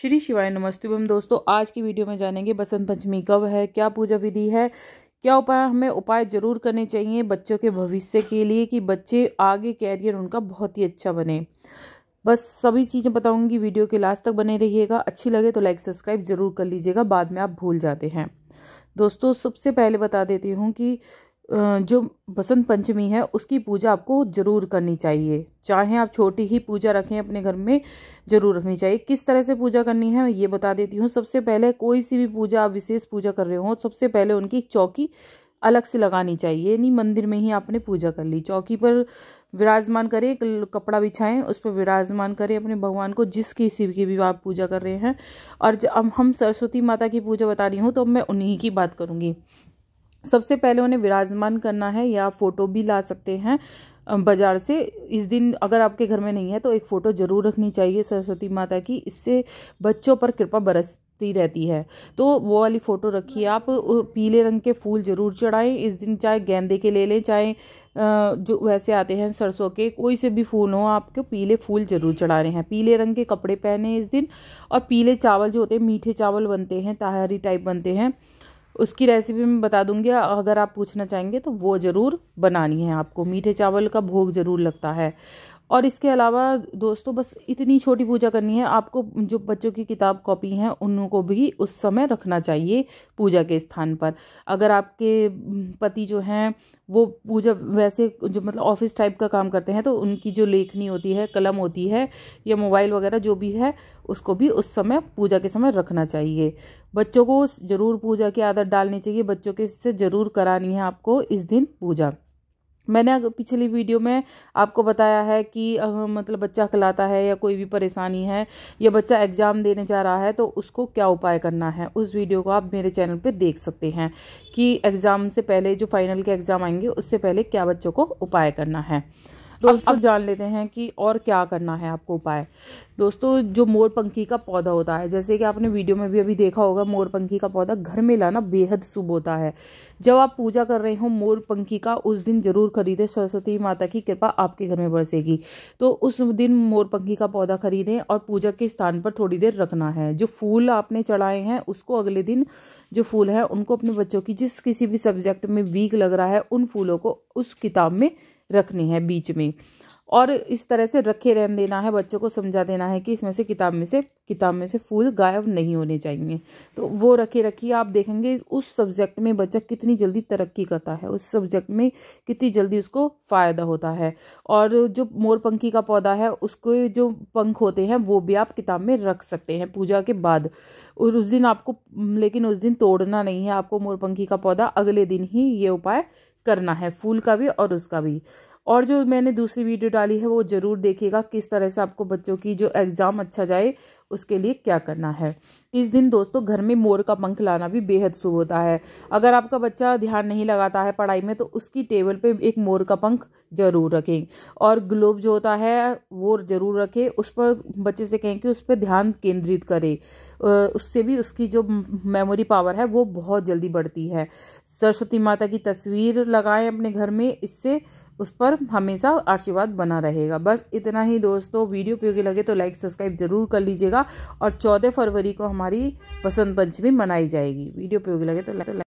श्री शिवाय नमस्ते हम दोस्तों आज की वीडियो में जानेंगे बसंत पंचमी कब है क्या पूजा विधि है क्या उपाय हमें उपाय जरूर करने चाहिए बच्चों के भविष्य के लिए कि बच्चे आगे कैरियर उनका बहुत ही अच्छा बने बस सभी चीज़ें बताऊंगी वीडियो के लास्ट तक बने रहिएगा अच्छी लगे तो लाइक सब्सक्राइब जरूर कर लीजिएगा बाद में आप भूल जाते हैं दोस्तों सबसे पहले बता देती हूँ कि जो बसंत पंचमी है उसकी पूजा आपको ज़रूर करनी चाहिए चाहे आप छोटी ही पूजा रखें अपने घर में ज़रूर रखनी चाहिए किस तरह से पूजा करनी है ये बता देती हूँ सबसे पहले कोई सी भी पूजा आप विशेष पूजा कर रहे हो सबसे पहले उनकी चौकी अलग से लगानी चाहिए यानी मंदिर में ही आपने पूजा कर ली चौकी पर विराजमान करें एक कपड़ा बिछाएं उस पर विराजमान करें अपने भगवान को जिस किसी की भी आप पूजा कर रहे हैं और जब हम सरस्वती माता की पूजा बता रही हूँ तो मैं उन्हीं की बात करूँगी सबसे पहले उन्हें विराजमान करना है या फ़ोटो भी ला सकते हैं बाज़ार से इस दिन अगर आपके घर में नहीं है तो एक फ़ोटो ज़रूर रखनी चाहिए सरस्वती माता की इससे बच्चों पर कृपा बरसती रहती है तो वो वाली फ़ोटो रखिए आप पीले रंग के फूल ज़रूर चढ़ाएं इस दिन चाहे गेंदे के ले लें चाहे जो वैसे आते हैं सरसों के कोई से भी फूल हो आपके पीले फूल ज़रूर चढ़ा रहे हैं पीले रंग के कपड़े पहने इस दिन और पीले चावल जो होते हैं मीठे चावल बनते हैं ताहारी टाइप बनते हैं उसकी रेसिपी मैं बता दूंगी अगर आप पूछना चाहेंगे तो वो ज़रूर बनानी है आपको मीठे चावल का भोग ज़रूर लगता है और इसके अलावा दोस्तों बस इतनी छोटी पूजा करनी है आपको जो बच्चों की किताब कॉपी हैं उनको भी उस समय रखना चाहिए पूजा के स्थान पर अगर आपके पति जो हैं वो पूजा वैसे जो मतलब ऑफिस टाइप का काम करते हैं तो उनकी जो लेखनी होती है कलम होती है या मोबाइल वगैरह जो भी है उसको भी उस समय पूजा के समय रखना चाहिए बच्चों को ज़रूर पूजा की आदत डालनी चाहिए बच्चों के से ज़रूर करानी है आपको इस दिन पूजा मैंने पिछली वीडियो में आपको बताया है कि मतलब बच्चा कहलाता है या कोई भी परेशानी है या बच्चा एग्ज़ाम देने जा रहा है तो उसको क्या उपाय करना है उस वीडियो को आप मेरे चैनल पे देख सकते हैं कि एग्ज़ाम से पहले जो फाइनल के एग्ज़ाम आएंगे उससे पहले क्या बच्चों को उपाय करना है दोस्तों अब जान लेते हैं कि और क्या करना है आपको उपाय दोस्तों जो मोरपंखी का पौधा होता है जैसे कि आपने वीडियो में भी अभी देखा होगा मोर पंखी का पौधा घर में लाना बेहद शुभ होता है जब आप पूजा कर रहे हो मोर पंखी का उस दिन जरूर खरीदें सरस्वती माता की कृपा आपके घर में बरसेगी तो उस दिन मोर पंखी का पौधा खरीदें और पूजा के स्थान पर थोड़ी देर रखना है जो फूल आपने चढ़ाए हैं उसको अगले दिन जो फूल है उनको अपने बच्चों की जिस किसी भी सब्जेक्ट में वीक लग रहा है उन फूलों को उस किताब में रखनी है बीच में और इस तरह से रखे रहन देना है बच्चों को समझा देना है कि इसमें से किताब में से किताब में से फूल गायब नहीं होने चाहिए तो वो रखे रखिए आप देखेंगे उस सब्जेक्ट में बच्चा कितनी जल्दी तरक्की करता है उस सब्जेक्ट में कितनी जल्दी उसको फ़ायदा होता है और जो मोरपंखी का पौधा है उसको जो पंख होते हैं वो भी आप किताब में रख सकते हैं पूजा के बाद और उस दिन आपको लेकिन उस दिन तोड़ना नहीं है आपको मोरपंखी का पौधा अगले दिन ही ये उपाय करना है फूल का भी और उसका भी और जो मैंने दूसरी वीडियो डाली है वो ज़रूर देखिएगा किस तरह से आपको बच्चों की जो एग्ज़ाम अच्छा जाए उसके लिए क्या करना है इस दिन दोस्तों घर में मोर का पंख लाना भी बेहद शुभ होता है अगर आपका बच्चा ध्यान नहीं लगाता है पढ़ाई में तो उसकी टेबल पे एक मोर का पंख जरूर रखें और ग्लोब जो होता है वो ज़रूर रखें उस पर बच्चे से कहें कि उस पर ध्यान केंद्रित करें उससे भी उसकी जो मेमोरी पावर है वो बहुत जल्दी बढ़ती है सरस्वती माता की तस्वीर लगाएं अपने घर में इससे उस पर हमेशा आशीर्वाद बना रहेगा बस इतना ही दोस्तों वीडियो पे लगे तो लाइक सब्सक्राइब जरूर कर लीजिएगा और चौदह फरवरी को हमारी बसंत पंचमी मनाई जाएगी वीडियो पे लगे तो लाइक तो